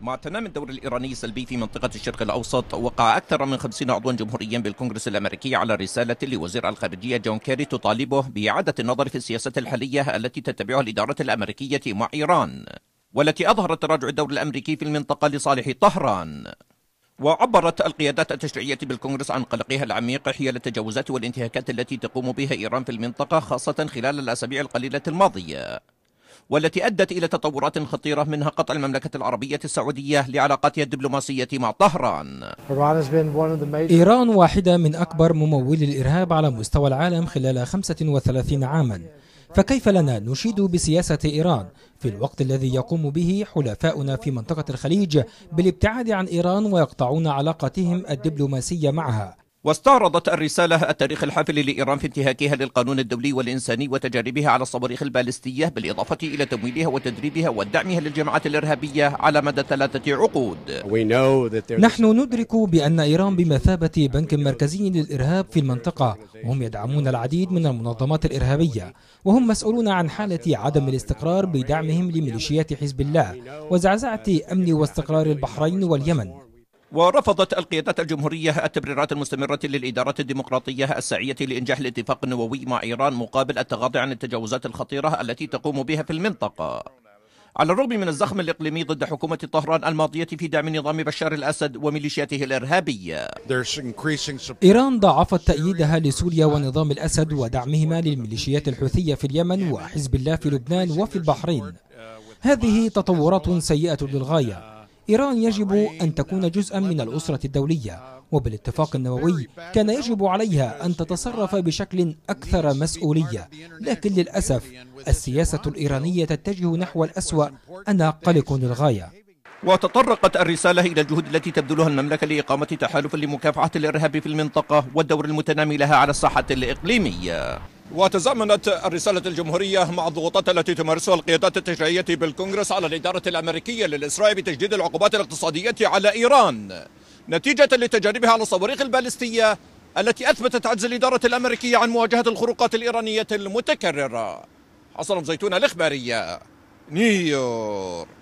مع تنامي الدور الإيراني السلبي في منطقة الشرق الأوسط وقع أكثر من 50 عضوا جمهوريا بالكونغرس الأمريكي على رسالة لوزير الخارجية جون كيري تطالبه بإعادة النظر في السياسة الحالية التي تتبعها الإدارة الأمريكية مع إيران والتي أظهرت تراجع الدور الأمريكي في المنطقة لصالح طهران وعبرت القيادات التشريعية بالكونغرس عن قلقها العميق حيال التجاوزات والانتهاكات التي تقوم بها إيران في المنطقة خاصة خلال الأسابيع القليلة الماضية والتي أدت إلى تطورات خطيرة منها قطع المملكة العربية السعودية لعلاقاتها الدبلوماسية مع طهران إيران واحدة من أكبر ممولي الإرهاب على مستوى العالم خلال 35 عاماً فكيف لنا نشيد بسياسة إيران في الوقت الذي يقوم به حلفاؤنا في منطقة الخليج بالابتعاد عن إيران ويقطعون علاقتهم الدبلوماسية معها واستعرضت الرسالة التاريخ الحافل لإيران في انتهاكها للقانون الدولي والإنساني وتجاربها على الصواريخ البالستية بالإضافة إلى تمويلها وتدريبها ودعمها للجماعات الإرهابية على مدى ثلاثة عقود نحن ندرك بأن إيران بمثابة بنك مركزي للإرهاب في المنطقة وهم يدعمون العديد من المنظمات الإرهابية وهم مسؤولون عن حالة عدم الاستقرار بدعمهم لميليشيات حزب الله وزعزعة أمن واستقرار البحرين واليمن ورفضت القيادات الجمهورية التبريرات المستمرة للإدارة الديمقراطية السعية لإنجاح الاتفاق النووي مع إيران مقابل التغاضي عن التجاوزات الخطيرة التي تقوم بها في المنطقة على الرغم من الزخم الإقليمي ضد حكومة طهران الماضية في دعم نظام بشار الأسد وميليشياته الإرهابية إيران ضاعفت تأييدها لسوريا ونظام الأسد ودعمهما للميليشيات الحوثية في اليمن وحزب الله في لبنان وفي البحرين هذه تطورات سيئة للغاية إيران يجب أن تكون جزءا من الأسرة الدولية وبالاتفاق النووي كان يجب عليها أن تتصرف بشكل أكثر مسؤولية لكن للأسف السياسة الإيرانية تتجه نحو الأسوأ أنا قلق للغاية وتطرقت الرسالة إلى الجهود التي تبذلها المملكة لإقامة تحالف لمكافحة الإرهاب في المنطقة والدور المتنامي لها على الساحة الإقليمية وتزامنت الرسالة الجمهورية مع الضغوطات التي تمارسها القيادات التشريعية بالكونغرس على الإدارة الأمريكية للإسراء بتجديد العقوبات الاقتصادية على إيران نتيجة لتجاربها على الصواريخ البالستية التي أثبتت عجز الإدارة الأمريكية عن مواجهة الخروقات الإيرانية المتكررة حصل زيتون الإخبارية نيويورك